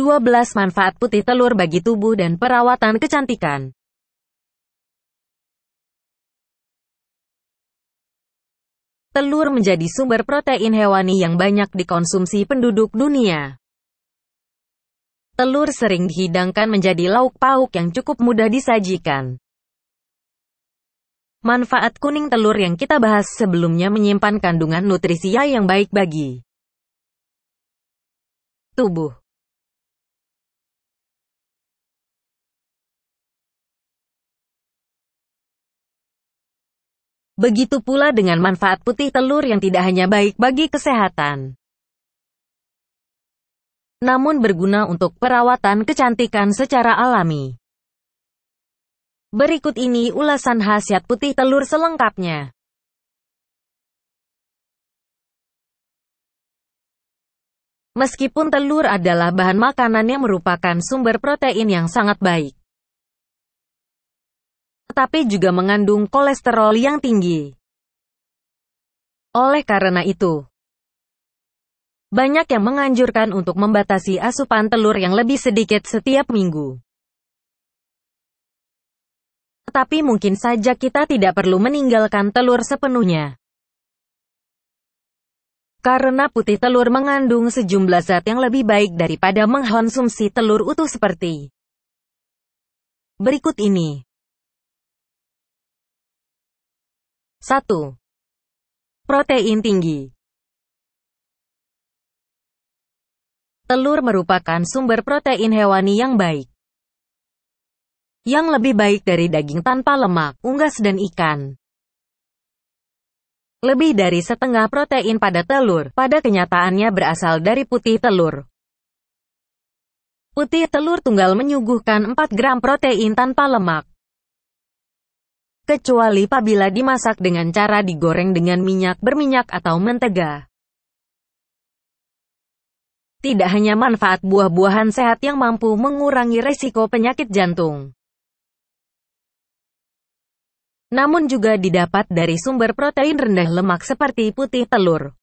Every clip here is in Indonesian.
12 manfaat putih telur bagi tubuh dan perawatan kecantikan. Telur menjadi sumber protein hewani yang banyak dikonsumsi penduduk dunia. Telur sering dihidangkan menjadi lauk pauk yang cukup mudah disajikan. Manfaat kuning telur yang kita bahas sebelumnya menyimpan kandungan nutrisi yang baik bagi tubuh. Begitu pula dengan manfaat putih telur yang tidak hanya baik bagi kesehatan, namun berguna untuk perawatan kecantikan secara alami. Berikut ini ulasan khasiat putih telur selengkapnya. Meskipun telur adalah bahan makanan yang merupakan sumber protein yang sangat baik, tetapi juga mengandung kolesterol yang tinggi. Oleh karena itu, banyak yang menganjurkan untuk membatasi asupan telur yang lebih sedikit setiap minggu. Tetapi mungkin saja kita tidak perlu meninggalkan telur sepenuhnya. Karena putih telur mengandung sejumlah zat yang lebih baik daripada mengkonsumsi telur utuh seperti berikut ini. 1. Protein tinggi Telur merupakan sumber protein hewani yang baik. Yang lebih baik dari daging tanpa lemak, unggas dan ikan. Lebih dari setengah protein pada telur, pada kenyataannya berasal dari putih telur. Putih telur tunggal menyuguhkan 4 gram protein tanpa lemak kecuali apabila dimasak dengan cara digoreng dengan minyak berminyak atau mentega. Tidak hanya manfaat buah-buahan sehat yang mampu mengurangi resiko penyakit jantung, namun juga didapat dari sumber protein rendah lemak seperti putih telur,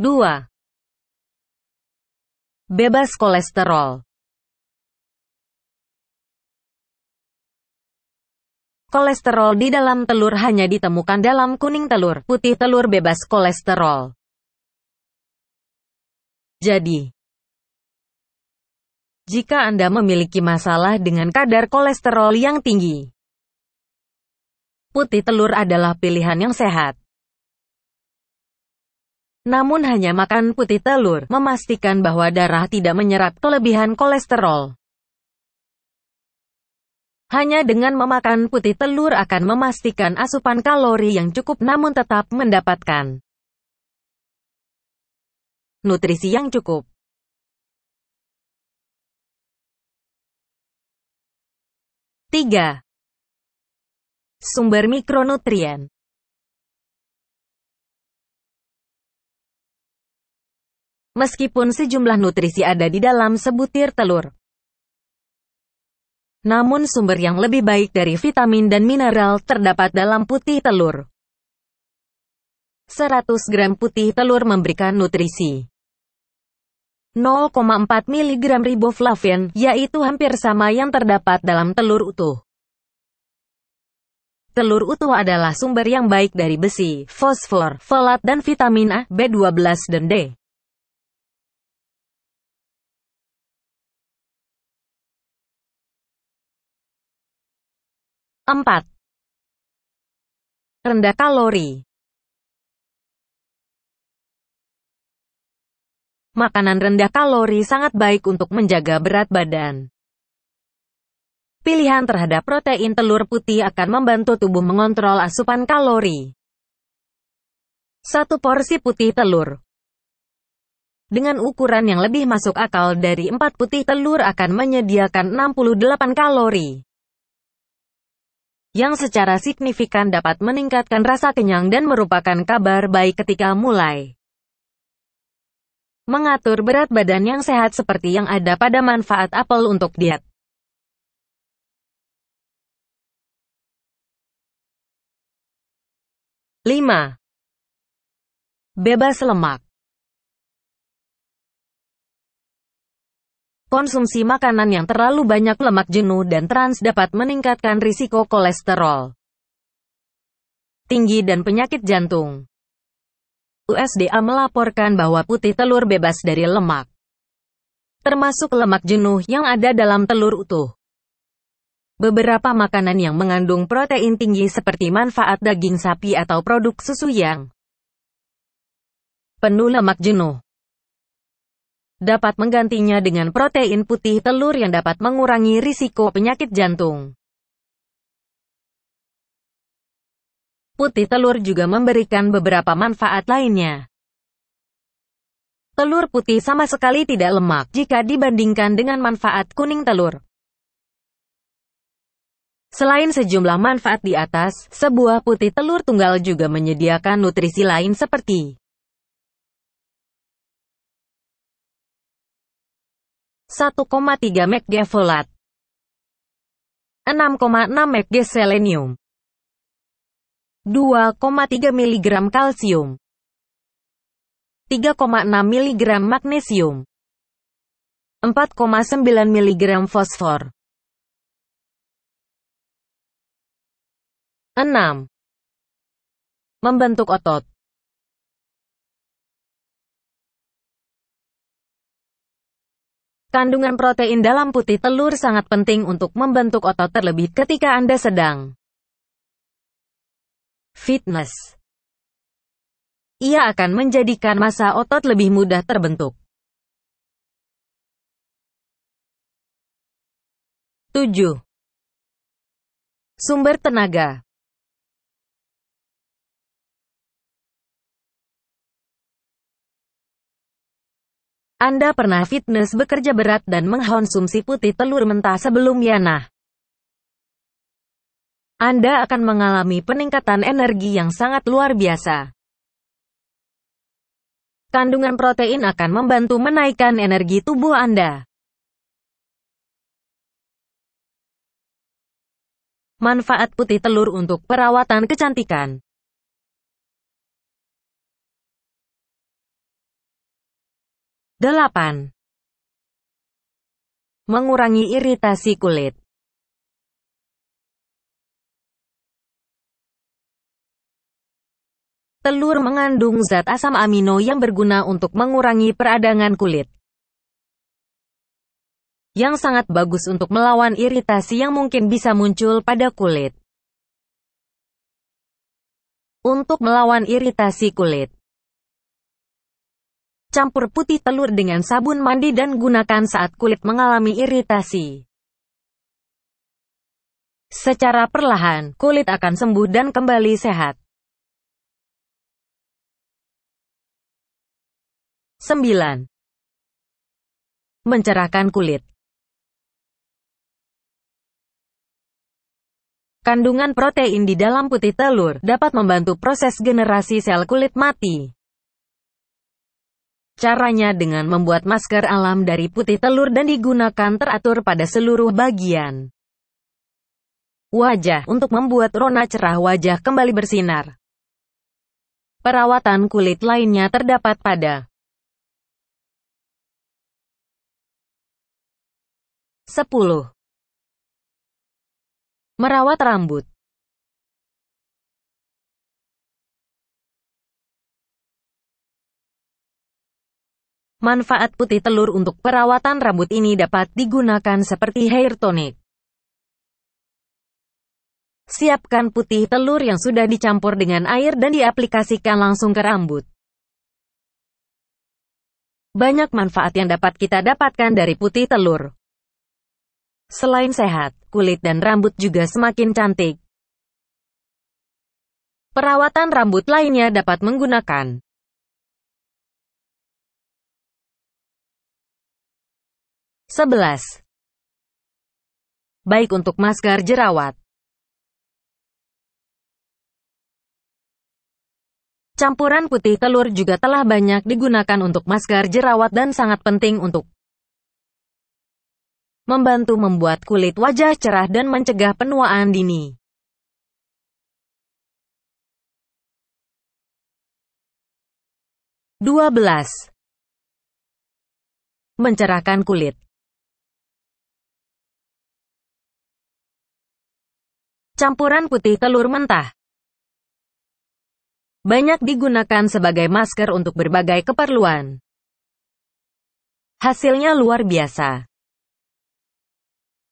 Dua, Bebas kolesterol Kolesterol di dalam telur hanya ditemukan dalam kuning telur, putih telur bebas kolesterol. Jadi, jika Anda memiliki masalah dengan kadar kolesterol yang tinggi, putih telur adalah pilihan yang sehat. Namun hanya makan putih telur, memastikan bahwa darah tidak menyerap kelebihan kolesterol. Hanya dengan memakan putih telur akan memastikan asupan kalori yang cukup namun tetap mendapatkan nutrisi yang cukup. Tiga. Sumber mikronutrien Meskipun sejumlah nutrisi ada di dalam sebutir telur, namun sumber yang lebih baik dari vitamin dan mineral terdapat dalam putih telur. 100 gram putih telur memberikan nutrisi 0,4 mg riboflavin, yaitu hampir sama yang terdapat dalam telur utuh. Telur utuh adalah sumber yang baik dari besi, fosfor, folat dan vitamin A, B12 dan D. 4. Rendah kalori Makanan rendah kalori sangat baik untuk menjaga berat badan. Pilihan terhadap protein telur putih akan membantu tubuh mengontrol asupan kalori. Satu porsi putih telur dengan ukuran yang lebih masuk akal dari 4 putih telur akan menyediakan 68 kalori yang secara signifikan dapat meningkatkan rasa kenyang dan merupakan kabar baik ketika mulai. Mengatur berat badan yang sehat seperti yang ada pada manfaat apel untuk diet. Lima, Bebas lemak Konsumsi makanan yang terlalu banyak lemak jenuh dan trans dapat meningkatkan risiko kolesterol tinggi dan penyakit jantung. USDA melaporkan bahwa putih telur bebas dari lemak, termasuk lemak jenuh yang ada dalam telur utuh. Beberapa makanan yang mengandung protein tinggi seperti manfaat daging sapi atau produk susu yang penuh lemak jenuh dapat menggantinya dengan protein putih telur yang dapat mengurangi risiko penyakit jantung. Putih telur juga memberikan beberapa manfaat lainnya. Telur putih sama sekali tidak lemak jika dibandingkan dengan manfaat kuning telur. Selain sejumlah manfaat di atas, sebuah putih telur tunggal juga menyediakan nutrisi lain seperti 1,3 Mg folat, 6,6 Mg selenium, 2,3 mg kalsium, 3,6 mg magnesium, 4,9 mg fosfor. 6. Membentuk otot Kandungan protein dalam putih telur sangat penting untuk membentuk otot terlebih ketika Anda sedang fitness. Ia akan menjadikan masa otot lebih mudah terbentuk. 7. Sumber tenaga Anda pernah fitness bekerja berat dan mengkonsumsi putih telur mentah sebelum yana. Anda akan mengalami peningkatan energi yang sangat luar biasa. Kandungan protein akan membantu menaikkan energi tubuh Anda. Manfaat putih telur untuk perawatan kecantikan 8. Mengurangi iritasi kulit. Telur mengandung zat asam amino yang berguna untuk mengurangi peradangan kulit. Yang sangat bagus untuk melawan iritasi yang mungkin bisa muncul pada kulit. Untuk melawan iritasi kulit. Campur putih telur dengan sabun mandi dan gunakan saat kulit mengalami iritasi. Secara perlahan, kulit akan sembuh dan kembali sehat. 9. Mencerahkan kulit Kandungan protein di dalam putih telur dapat membantu proses generasi sel kulit mati. Caranya dengan membuat masker alam dari putih telur dan digunakan teratur pada seluruh bagian wajah untuk membuat rona cerah wajah kembali bersinar. Perawatan kulit lainnya terdapat pada sepuluh Merawat rambut Manfaat putih telur untuk perawatan rambut ini dapat digunakan seperti hair tonic. Siapkan putih telur yang sudah dicampur dengan air dan diaplikasikan langsung ke rambut. Banyak manfaat yang dapat kita dapatkan dari putih telur. Selain sehat, kulit dan rambut juga semakin cantik. Perawatan rambut lainnya dapat menggunakan 11. Baik untuk masker jerawat. Campuran putih telur juga telah banyak digunakan untuk masker jerawat dan sangat penting untuk membantu membuat kulit wajah cerah dan mencegah penuaan dini. Dua belas. Mencerahkan kulit Campuran putih telur mentah banyak digunakan sebagai masker untuk berbagai keperluan. Hasilnya luar biasa.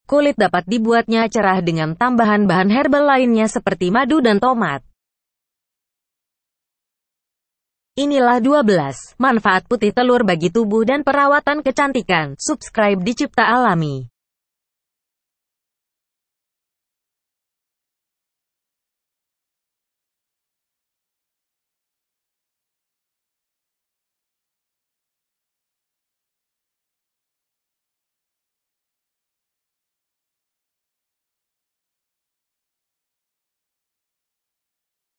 Kulit dapat dibuatnya cerah dengan tambahan bahan herbal lainnya seperti madu dan tomat. Inilah 12 manfaat putih telur bagi tubuh dan perawatan kecantikan. Subscribe di Cipta Alami.